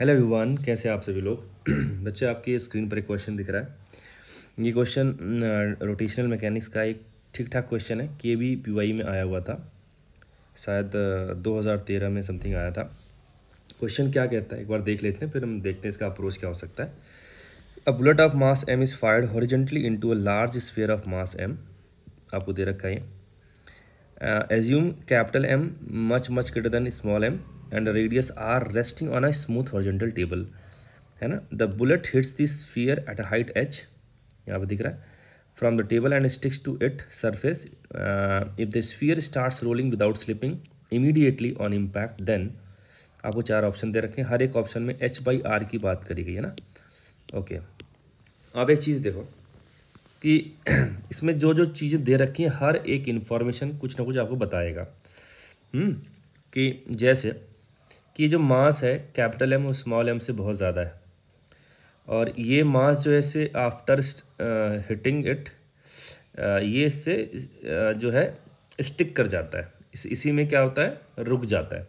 Hello everyone कैसे आप सभी लोग बच्चे आपकी स्क्रीन पर एक क्वेश्चन दिख रहा है ये क्वेश्चन रोटेशनल मैकेनिक्स का एक ठीक ठाक क्वेश्चन है के बी पी वाई में आया हुआ था शायद दो हज़ार तेरह में समथिंग आया था क्वेश्चन क्या कहता है एक बार देख लेते हैं फिर हम देखते हैं इसका अप्रोच क्या हो सकता है a bullet of mass M is fired horizontally in a large sphere of mass M आपको दे रखा है assume capital M much much greater than small M and the radius R resting on a smooth horizontal table है ना the bullet hits this sphere at a height H यहाँ पर दिख रहा है from the table and sticks to it surface if the sphere starts rolling without slipping immediately on impact then आपको चार option दे रखें हर एक ऑप्शन में एच बाई आर की बात करी गई है ना ओके अब एक चीज़ देखो कि इसमें जो जो चीज़ें दे रखी हैं हर एक इन्फॉर्मेशन कुछ ना कुछ आपको बताएगा हुँ? हम्म, कि जैसे कि जो मास है कैपिटल एम और स्मॉल एम से बहुत ज़्यादा है और ये मास जो है से आफ्टर हिटिंग इट ये इससे जो है स्टिक कर जाता है इस इसी में क्या होता है रुक जाता है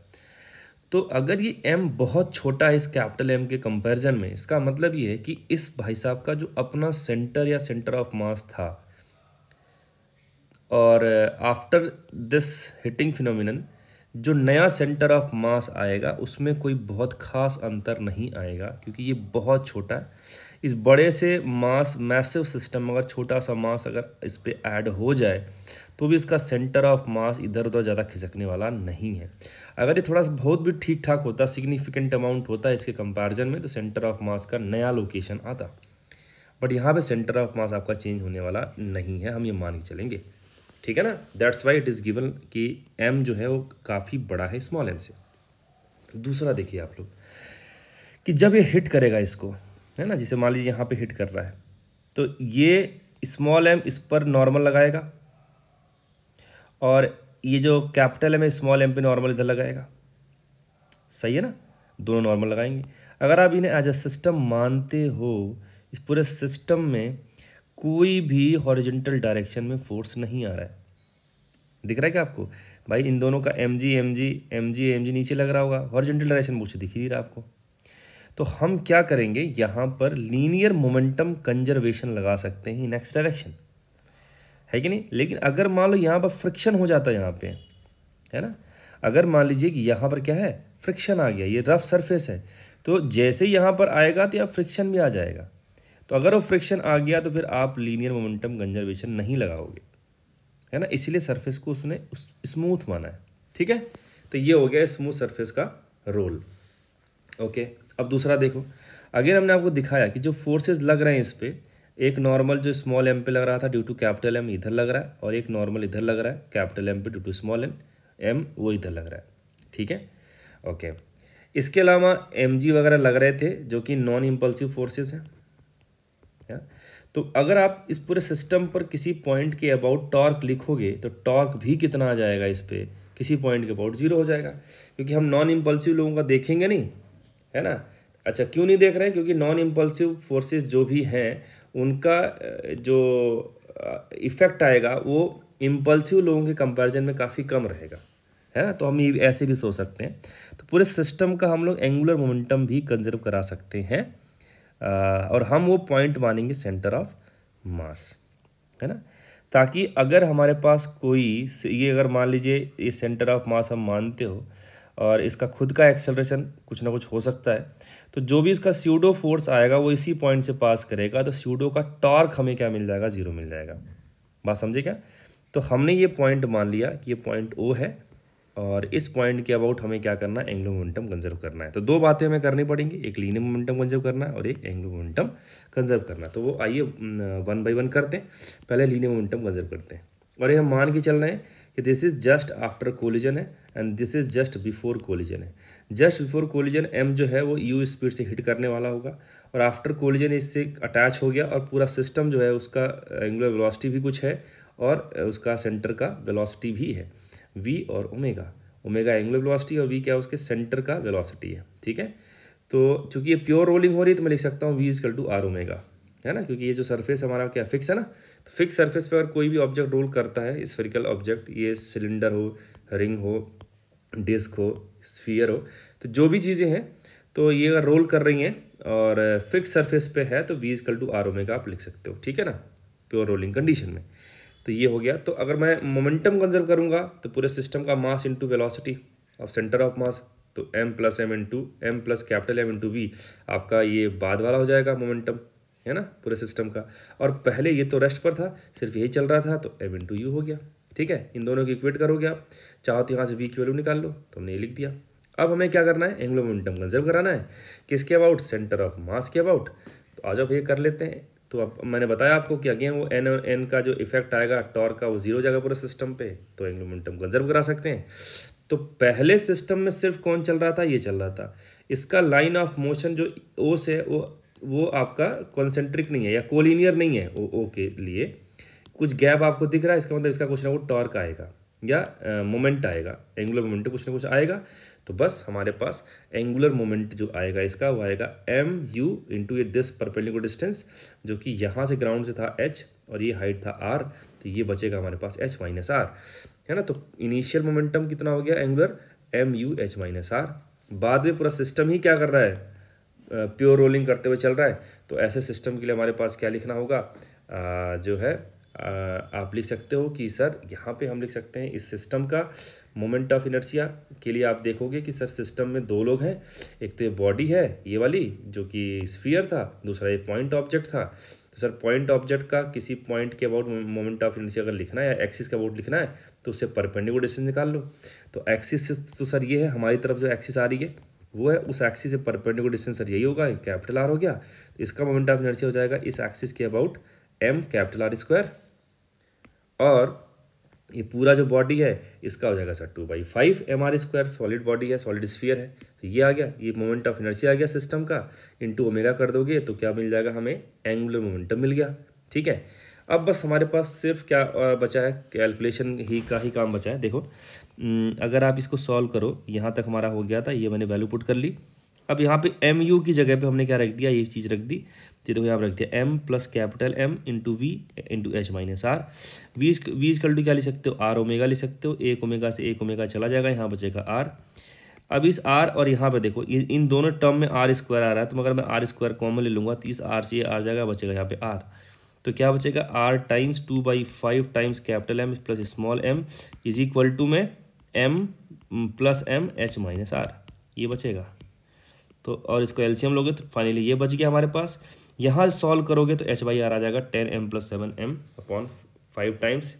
तो अगर ये एम बहुत छोटा है इस कैपिटल एम के कंपैरिजन में इसका मतलब ये है कि इस भाई साहब का जो अपना सेंटर या सेंटर ऑफ मास था और आफ्टर दिस हिटिंग फिनोमिनन जो नया सेंटर ऑफ मास आएगा उसमें कोई बहुत ख़ास अंतर नहीं आएगा क्योंकि ये बहुत छोटा है इस बड़े से मास मैसिव सिस्टम अगर छोटा सा मास अगर इस पर ऐड हो जाए तो भी इसका सेंटर ऑफ मास इधर उधर ज़्यादा खिसकने वाला नहीं है अगर ये थोड़ा सा बहुत भी ठीक ठाक होता सिग्निफिकेंट अमाउंट होता है इसके कंपैरिजन में तो सेंटर ऑफ मास का नया लोकेशन आता बट यहाँ पे सेंटर ऑफ मास आपका चेंज होने वाला नहीं है हम ये मान के चलेंगे ठीक है ना that's why it is given कि एम जो है वो काफ़ी बड़ा है स्मॉल एम से तो दूसरा देखिए आप लोग कि जब ये हिट करेगा इसको है ना जिसे मान लीजिए यहाँ पे हिट कर रहा है तो ये स्मॉल एम इस पर नॉर्मल लगाएगा और ये जो कैपिटल एम है स्मॉल एम पे नॉर्मल इधर लगाएगा सही है ना दोनों नॉर्मल लगाएंगे अगर आप इन्हें एज अ सिस्टम मानते हो इस पूरे सिस्टम में कोई भी हॉरिजेंटल डायरेक्शन में फोर्स नहीं आ रहा है दिख रहा है क्या आपको भाई इन दोनों का M G M G M G M G नीचे लग रहा होगा हॉरिजेंटल डायरेक्शन मुझे दिख ही नहीं रहा आपको तो हम क्या करेंगे यहाँ पर लीनियर मोमेंटम कंजर्वेशन लगा सकते हैं नेक्स्ट डायरेक्शन है कि नहीं लेकिन अगर मान लो यहाँ पर फ्रिक्शन हो जाता है यहाँ पे है ना अगर मान लीजिए कि यहाँ पर क्या है फ्रिक्शन आ गया ये रफ सरफेस है तो जैसे यहाँ पर आएगा तो यहाँ फ्रिक्शन भी आ जाएगा तो अगर वो फ्रिक्शन आ गया तो फिर आप लीनियर मोमेंटम कंजर्वेशन नहीं लगाओगे है ना इसीलिए सरफेस को उसने स्मूथ माना है ठीक है तो ये हो गया स्मूथ सरफेस का रोल ओके अब दूसरा देखो अगेन हमने आपको दिखाया कि जो फोर्सेज लग रहे हैं इस पर एक नॉर्मल जो स्मॉल एम पे लग रहा था ड्यू टू कैपिटल एम इधर लग रहा है और एक नॉर्मल इधर लग रहा है कैपिटल एम पे due to small N M वो इधर लग रहा है ठीक है ओके इसके अलावा एम जी वगैरह लग रहे थे जो कि नॉन इम्पल्सिव फोर्सेज हैं है तो अगर आप इस पूरे सिस्टम पर किसी पॉइंट के अबाउट टॉर्क लिखोगे तो टॉर्क भी कितना आ जाएगा इस पर किसी पॉइंट के अबाउट ज़ीरो हो जाएगा क्योंकि हम नॉन इम्पल्सिव लोगों का देखेंगे नहीं है ना अच्छा क्यों नहीं देख रहे हैं क्योंकि नॉन इम्पल्सिव फोर्सेज जो भी हैं उनका जो इफ़ेक्ट आएगा वो इम्पल्सिव लोगों के कंपैरिजन में काफ़ी कम रहेगा है ना तो हम ये ऐसे भी सोच सकते हैं तो पूरे सिस्टम का हम लोग एंगुलर मोमेंटम भी कंजर्व करा सकते हैं और हम वो पॉइंट मानेंगे सेंटर ऑफ मास है ना ताकि अगर हमारे पास कोई ये अगर मान लीजिए ये सेंटर ऑफ मास हम मानते हो और इसका खुद का एक्सेलरेशन कुछ ना कुछ हो सकता है तो जो भी इसका स्यूडो फोर्स आएगा वो इसी पॉइंट से पास करेगा तो स्यूडो का टॉर्क हमें क्या मिल जाएगा ज़ीरो मिल जाएगा बात समझे क्या तो हमने ये पॉइंट मान लिया कि ये पॉइंट ओ है और इस पॉइंट के अबाउट हमें क्या करना है एंग्लो मोमेंटम कंजर्व करना है तो दो बातें हमें करनी पड़ेंगी एक लीनियर मोमेंटम कंजर्व करना है और एक एंग्लो मोमेंटम कंजर्व करना तो वो आइए वन बाई वन करते हैं पहले लीनियर मोमेंटम कंजर्व करते हैं और ये हम मान के चल रहे हैं कि this is just after collision है and this is just before collision है जस्ट बिफोर कोलिजन एम जो है वो यू स्पीड से हिट करने वाला होगा और आफ्टर कोलिजन इससे अटैच हो गया और पूरा सिस्टम जो है उसका एंगुलर वेलोसिटी भी कुछ है और उसका सेंटर का वेलोसिटी भी है वी और ओमेगा ओमेगा एंगुलर वेलोसिटी और वी क्या उसके सेंटर का वेलोसिटी है ठीक है तो चूंकि ये प्योर रोलिंग हो रही है तो मैं लिख सकता हूँ वी कल टू आर ओमेगा है ना क्योंकि ये जो सरफेस हमारा क्या फिक्स है ना तो फिक्स सरफेस पर अगर कोई भी ऑब्जेक्ट रोल करता है स्फेरिकल ऑब्जेक्ट ये सिलेंडर हो रिंग हो डिस्क हो स्फीयर हो तो जो भी चीज़ें हैं तो ये अगर रोल कर रही हैं और फिक्स सरफेस पे है तो वी कल टू आर ओमेगा आप लिख सकते हो ठीक है ना प्योर रोलिंग कंडीशन में तो ये हो गया तो अगर मैं मोमेंटम कंजर्व करूँगा तो पूरे सिस्टम का mass into velocity of centre of mass तो M plus M into M plus capital M into V आपका ये बाद वाला हो जाएगा मोमेंटम है ना पूरे सिस्टम का और पहले ये तो रेस्ट पर था सिर्फ यही चल रहा था तो एम इंटू यू हो गया ठीक है इन दोनों को इक्वेट करोगे आप चाहो तो यहाँ से वी की वैल्यू निकाल लो तो हमने ये लिख दिया अब हमें क्या करना है एंग्लो मोमेंटम कंजर्व कराना है किसके अबाउट सेंटर ऑफ मास के अबाउट तो आ जाओ ये कर लेते हैं तो आप मैंने बताया आपको कि अगेन वो एन एन का जो इफेक्ट आएगा टॉर्क का वो जीरो जाएगा पूरे सिस्टम पे तो एंगल मोमेंटम कंजर्व करा सकते हैं तो पहले सिस्टम में सिर्फ कौन चल रहा था ये चल रहा था इसका लाइन ऑफ मोशन जो ओ से वो वो आपका कॉन्सेंट्रिक नहीं है या कोलिनियर नहीं है ओ, ओ के लिए कुछ गैप आपको दिख रहा है इसका मतलब इसका कुछ ना वो टॉर्क आएगा या मोमेंट आएगा एंगुलर मोमेंट कुछ ना कुछ आएगा तो बस हमारे पास एंगुलर मोमेंट जो आएगा इसका वो आएगा एम यू इंटू ये दिस परपेंडिकुलर डिस्टेंस जो कि यहाँ से ग्राउंड से था एच और ये हाइट था आर तो ये बचेगा हमारे पास एच माइनस आर है ना तो इनिशियल मोमेंटम कितना हो गया angular M U H minus R बाद में पूरा सिस्टम ही क्या कर रहा है प्योर रोलिंग करते हुए चल रहा है तो ऐसे सिस्टम के लिए हमारे पास क्या लिखना होगा आ, जो है आप लिख सकते हो कि सर यहाँ पे हम लिख सकते हैं इस सिस्टम का मोमेंट ऑफ इनर्सिया के लिए आप देखोगे कि सर सिस्टम में दो लोग हैं एक तो ये बॉडी है ये वाली जो कि स्फीयर था दूसरा ये पॉइंट ऑब्जेक्ट था तो सर पॉइंट ऑब्जेक्ट का किसी पॉइंट के अबाउट मोमेंट ऑफ इनर्सिया अगर लिखना है या एक्सिस के अबाउट लिखना है तो उससे परपेंडिकुलर डिस्टेंस निकाल लो तो एक्सिस से तो सर ये है हमारी तरफ जो एक्सिस आ रही है वो है उस एक्सिस से परपेंडिकुलर डिस्टेंस सर यही होगा कैपिटल आर हो गया तो इसका मोमेंट ऑफ इनर्सिया हो जाएगा इस एक्सिस के about M capital R square और ये पूरा जो बॉडी है इसका हो जाएगा sir two by five M R square solid body है सॉलिड स्फीयर है तो ये आ गया ये मोमेंट ऑफ इनर्जी आ गया सिस्टम का टू ओमेगा कर दोगे तो क्या मिल जाएगा हमें एंगुलर मोमेंटम मिल गया ठीक है अब बस हमारे पास सिर्फ क्या बचा है कैलकुलेशन ही का ही काम बचा है देखो अगर आप इसको सॉल्व करो यहाँ तक हमारा हो गया था ये मैंने वैल्यू पुट कर ली अब यहाँ पे एम यू की जगह पे हमने क्या रख दिया ये चीज़ रख दी तो देखो यहाँ पर रख दिया M plus capital M into V into H minus R वीज वीज कल टू क्या ले सकते हो आर ओमेगा ले सकते हो एक ओमेगा से एक ओमेगा चला जाएगा यहाँ बचेगा आर अब इस आर और यहाँ पे देखो इन दोनों टर्म में आर स्क्वायर आ रहा है तो मगर मैं आर स्क्वायर कॉमन ले लूँगा तो इस आर से ये आर जाएगा बचेगा यहाँ पे आर तो क्या बचेगा R times two by five times capital M plus small M is equal to में M plus M H minus R ये बचेगा तो और इसको एलसीएम लोगे तो फाइनली ये बच गया हमारे पास यहाँ सॉल्व करोगे तो एच वाई आर आ जाएगा ten M plus seven M upon five times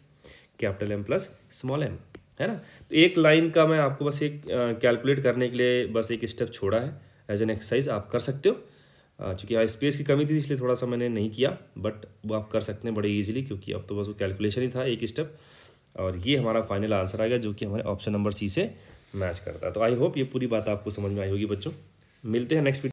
capital M plus small M है ना तो एक लाइन का मैं आपको बस एक कैलकुलेट करने के लिए बस एक स्टेप छोड़ा है एज एन एक्सरसाइज आप कर सकते हो चूँकि यहाँ स्पेस की कमी थी इसलिए थोड़ा सा मैंने नहीं किया बट वो आप कर सकते हैं बड़े ईजिली क्योंकि अब तो बस वो कैलकुलेशन ही था एक स्टेप और ये हमारा फाइनल आंसर आ गया जो कि हमारे ऑप्शन नंबर सी से मैच करता है तो आई होप ये पूरी बात आपको समझ में आई होगी बच्चों मिलते हैं नेक्स्ट